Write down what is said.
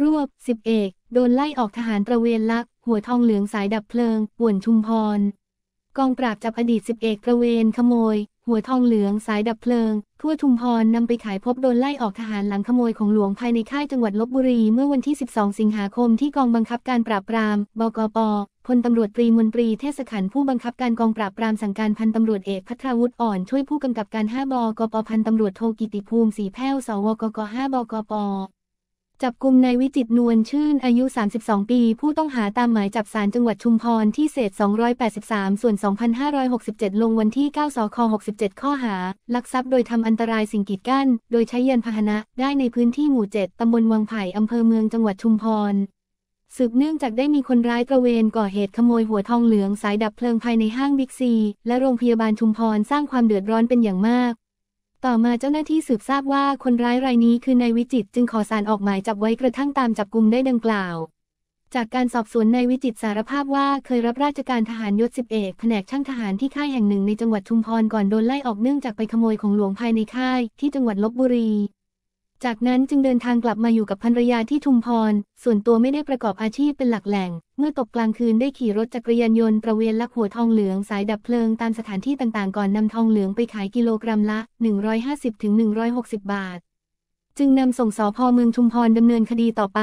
รวบสิบเอก โดนไล่ออกทหารตระเวนลัก หัวทองเหลืองสายดับเพลิงป่วนชุมพร กองปราบจับอดีตสิบเอกตระเวนขโมย หัวทองเหลืองสายดับเพลิง ทั่วชุมพร นำไปขายพบโดนไล่ออกทหารหลังขโมยของหลวงภายในค่ายจังหวัดลบบุรี เมื่อวันที่ 12 สิงหาคม ที่กองบังคับการปราบปราม บกป พลตำรวจตรีมนตรีเทศขัน ผู้บังคับการกองปราบปรามสั่งการพันตำรวจเอกพัทรวุฒิอ่อน ช่วยผู้กำกับการ 5 บกป พันตำรวจโทกิติภูมิสีแพ้วสวกก 5 บกปจับกลุ่มนายวิจิตนวลชื่นอายุ 32 ปี ผู้ต้องหาตามหมายจับสารจังหวัดชุมพรที่เศษ 283 ส่วน 2567 ลงวันที่ 9 สค 67 ข้อหาลักทรัพย์โดยทำอันตรายสิ่งกีดกั้นโดยใช้ยานพาหนะได้ในพื้นที่หมู่ 7 ตำบลวังไผ่อำเภอเมืองจังหวัดชุมพร สืบเนื่องจากได้มีคนร้ายตระเวน ก่อเหตุขโมยหัวทองเหลืองสายดับเพลิงภายในห้างบิ๊กซี และโรงพยาบาลชุมพรสร้างความเดือดร้อนเป็นอย่างมากต่อมาเจ้าหน้าที่สืบทราบว่าคนร้ายรายนี้คือนายวิจิตจึงขอสารออกหมายจับไว้กระทั่งตามจับกลุ่มได้ดังกล่าว จากการสอบสวนนายวิจิตสารภาพว่าเคยรับราชการทหารยศสิบเอกแผนกช่างทหารที่ค่ายแห่งหนึ่ง ในจังหวัดชุมพรก่อนโดนไล่ออกเนื่องจากไปขโมยของหลวงภายในค่าย ที่จังหวัดลบบุรีจากนั้นจึงเดินทางกลับมาอยู่กับภรรยาที่ทุมพร ส่วนตัวไม่ได้ประกอบอาชีพเป็นหลักแหล่ง เมื่อตกกลางคืนได้ขี่รถจักรยานยนต์ประเวณลักหัวทองเหลืองสายดับเพลิงตามสถานที่ต่างๆก่อนนำทองเหลืองไปขายกิโลกรัมละ 1 5 0หนึบาท จึงนำส่งสอพอเมืองชุมพรดำเนินคดีต่อไป